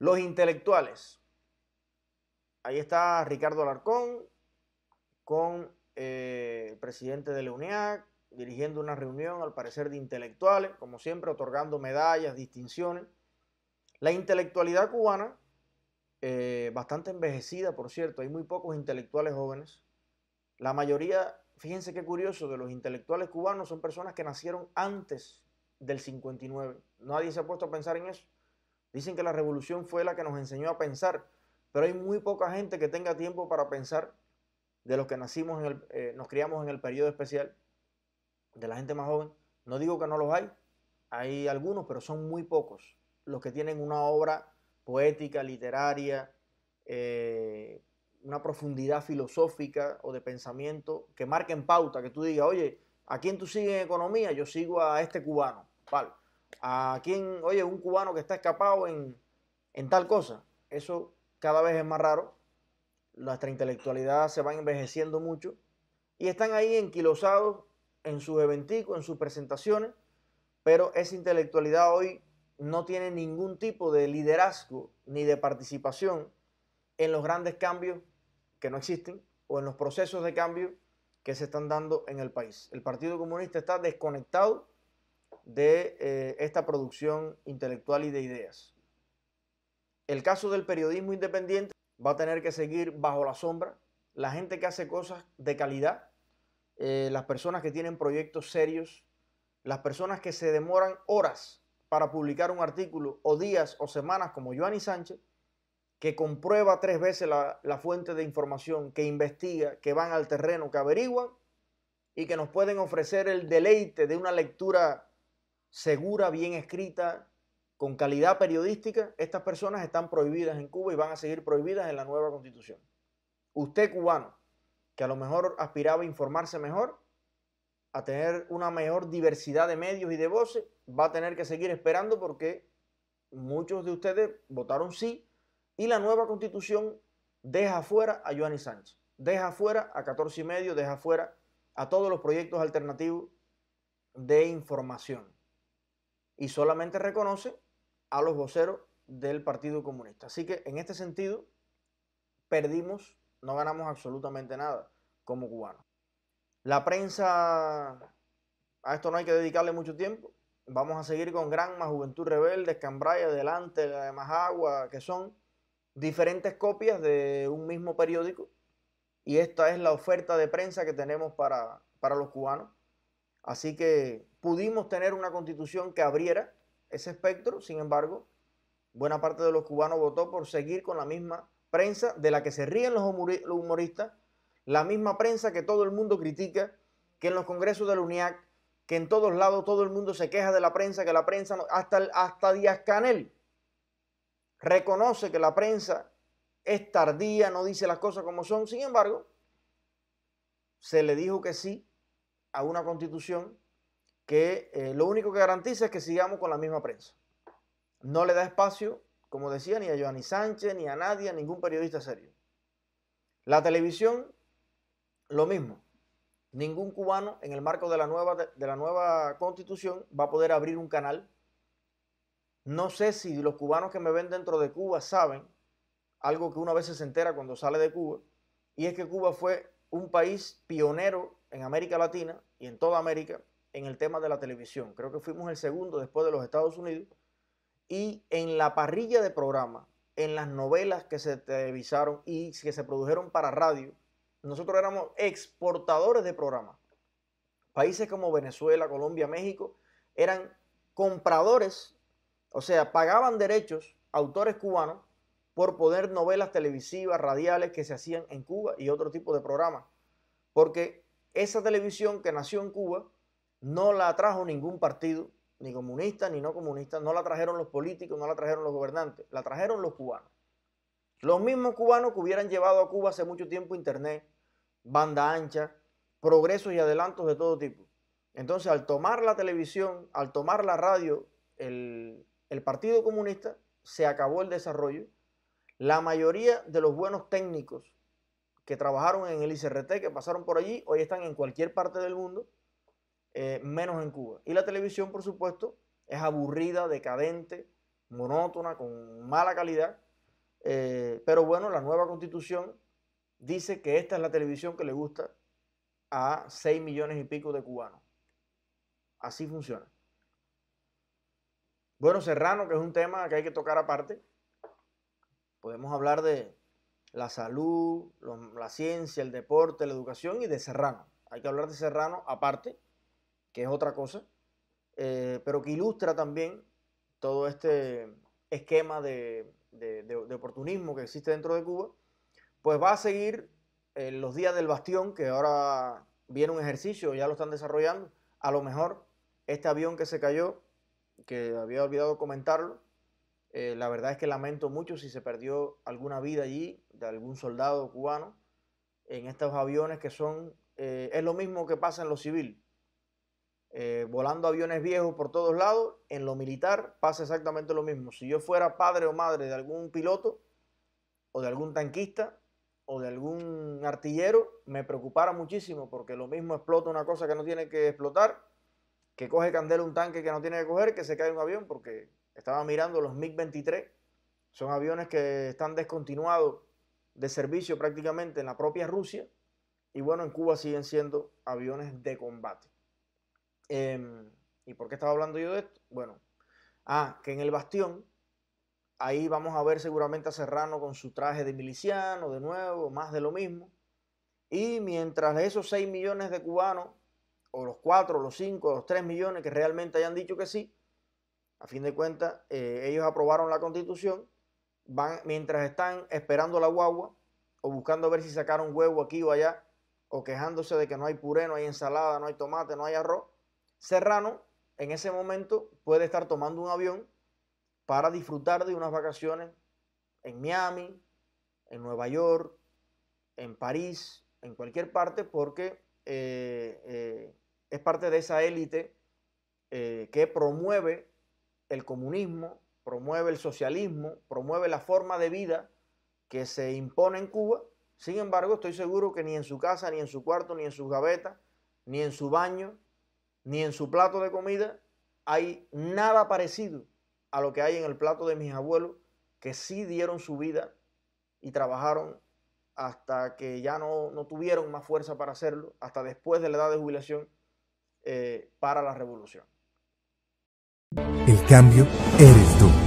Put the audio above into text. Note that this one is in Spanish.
Los intelectuales. Ahí está Ricardo Alarcón con eh, el presidente de la UNEAC, dirigiendo una reunión, al parecer, de intelectuales, como siempre, otorgando medallas, distinciones. La intelectualidad cubana, eh, bastante envejecida, por cierto, hay muy pocos intelectuales jóvenes. La mayoría, fíjense qué curioso, de los intelectuales cubanos son personas que nacieron antes del 59. Nadie se ha puesto a pensar en eso. Dicen que la revolución fue la que nos enseñó a pensar, pero hay muy poca gente que tenga tiempo para pensar de los que nacimos eh, nos criamos en el periodo especial, de la gente más joven. No digo que no los hay, hay algunos, pero son muy pocos los que tienen una obra poética, literaria, eh, una profundidad filosófica o de pensamiento que marquen pauta, que tú digas, oye, ¿a quién tú sigues en economía? Yo sigo a este cubano. Vale a quien, oye, un cubano que está escapado en, en tal cosa. Eso cada vez es más raro. Nuestra intelectualidad se va envejeciendo mucho y están ahí enquilosados en sus eventicos, en sus presentaciones, pero esa intelectualidad hoy no tiene ningún tipo de liderazgo ni de participación en los grandes cambios que no existen o en los procesos de cambio que se están dando en el país. El Partido Comunista está desconectado de eh, esta producción intelectual y de ideas. El caso del periodismo independiente va a tener que seguir bajo la sombra. La gente que hace cosas de calidad, eh, las personas que tienen proyectos serios, las personas que se demoran horas para publicar un artículo o días o semanas como Joanny Sánchez, que comprueba tres veces la, la fuente de información, que investiga, que van al terreno, que averiguan y que nos pueden ofrecer el deleite de una lectura segura, bien escrita, con calidad periodística, estas personas están prohibidas en Cuba y van a seguir prohibidas en la nueva constitución. Usted cubano, que a lo mejor aspiraba a informarse mejor, a tener una mejor diversidad de medios y de voces, va a tener que seguir esperando porque muchos de ustedes votaron sí y la nueva constitución deja fuera a Joanny Sánchez, deja fuera a 14 y medio, deja fuera a todos los proyectos alternativos de información y solamente reconoce a los voceros del Partido Comunista. Así que en este sentido, perdimos, no ganamos absolutamente nada como cubanos. La prensa, a esto no hay que dedicarle mucho tiempo. Vamos a seguir con Granma, Juventud Rebelde, Escambraya, adelante la de Majagua, que son diferentes copias de un mismo periódico. Y esta es la oferta de prensa que tenemos para, para los cubanos. Así que pudimos tener una constitución que abriera ese espectro, sin embargo, buena parte de los cubanos votó por seguir con la misma prensa de la que se ríen los humoristas, la misma prensa que todo el mundo critica, que en los congresos de la UNIAC, que en todos lados todo el mundo se queja de la prensa, que la prensa, hasta, hasta Díaz Canel reconoce que la prensa es tardía, no dice las cosas como son, sin embargo, se le dijo que sí a una constitución que eh, lo único que garantiza es que sigamos con la misma prensa. No le da espacio, como decía, ni a Giovanni Sánchez, ni a nadie, a ningún periodista serio. La televisión, lo mismo. Ningún cubano en el marco de la nueva, de la nueva constitución va a poder abrir un canal. No sé si los cubanos que me ven dentro de Cuba saben algo que una vez veces se entera cuando sale de Cuba, y es que Cuba fue un país pionero en América Latina y en toda América en el tema de la televisión. Creo que fuimos el segundo después de los Estados Unidos. Y en la parrilla de programa, en las novelas que se televisaron y que se produjeron para radio, nosotros éramos exportadores de programa Países como Venezuela, Colombia, México eran compradores, o sea, pagaban derechos autores cubanos por poner novelas televisivas, radiales que se hacían en Cuba y otro tipo de programas. Porque esa televisión que nació en Cuba no la trajo ningún partido, ni comunista ni no comunista, no la trajeron los políticos, no la trajeron los gobernantes, la trajeron los cubanos. Los mismos cubanos que hubieran llevado a Cuba hace mucho tiempo Internet, banda ancha, progresos y adelantos de todo tipo. Entonces, al tomar la televisión, al tomar la radio, el, el Partido Comunista, se acabó el desarrollo la mayoría de los buenos técnicos que trabajaron en el ICRT, que pasaron por allí, hoy están en cualquier parte del mundo, eh, menos en Cuba. Y la televisión, por supuesto, es aburrida, decadente, monótona, con mala calidad. Eh, pero bueno, la nueva constitución dice que esta es la televisión que le gusta a 6 millones y pico de cubanos. Así funciona. Bueno, Serrano, que es un tema que hay que tocar aparte, Podemos hablar de la salud, la ciencia, el deporte, la educación y de Serrano. Hay que hablar de Serrano aparte, que es otra cosa, eh, pero que ilustra también todo este esquema de, oportunismo que existe dentro de Cuba, pues va a seguir los días del bastión, que ahora viene un ejercicio, ya lo están desarrollando, a lo mejor este avión que se cayó, que había olvidado comentarlo, eh, la verdad es que lamento mucho si se perdió alguna vida allí de algún soldado cubano en estos aviones que son, eh, es lo mismo que pasa en lo civil. Eh, volando aviones viejos por todos lados, en lo militar pasa exactamente lo mismo. Si yo fuera padre o madre de algún piloto o de algún tanquista o de algún artillero, me preocupara muchísimo porque lo mismo explota una cosa que no tiene que explotar, que coge candela un tanque que no tiene que coger, que se cae un avión porque estaba mirando los MiG-23, son aviones que están descontinuados de servicio prácticamente en la propia Rusia y bueno, en Cuba siguen siendo aviones de combate. Em, ¿Y por qué estaba hablando yo de esto? Bueno, ah, que en el bastión, ahí vamos a ver seguramente a Serrano con su traje de miliciano, de nuevo, más de lo mismo. Y mientras esos 6 millones de cubanos, o los 4, los 5, los 3 millones que realmente hayan dicho que sí, a fin de cuentas, eh, ellos aprobaron la constitución, van, mientras están esperando la guagua o buscando ver si sacaron huevo aquí o allá, o quejándose de que no hay puré, no hay ensalada, no hay tomate, no hay arroz, Serrano en ese momento puede estar tomando un avión para disfrutar de unas vacaciones en Miami, en Nueva York, en París, en cualquier parte, porque eh, eh, es parte de esa élite que promueve el comunismo, promueve el socialismo, promueve la forma de vida que se impone en Cuba. Sin embargo, estoy seguro que ni en su casa, ni en su cuarto, ni en su gaveta, ni en su baño, ni en su plato de comida hay nada parecido a lo que hay en el plato de mis abuelos que sí dieron su vida y trabajaron hasta que ya no, tuvieron más fuerza para hacerlo, hasta después de la edad de jubilación eh, para la revolución. El cambio eres tú.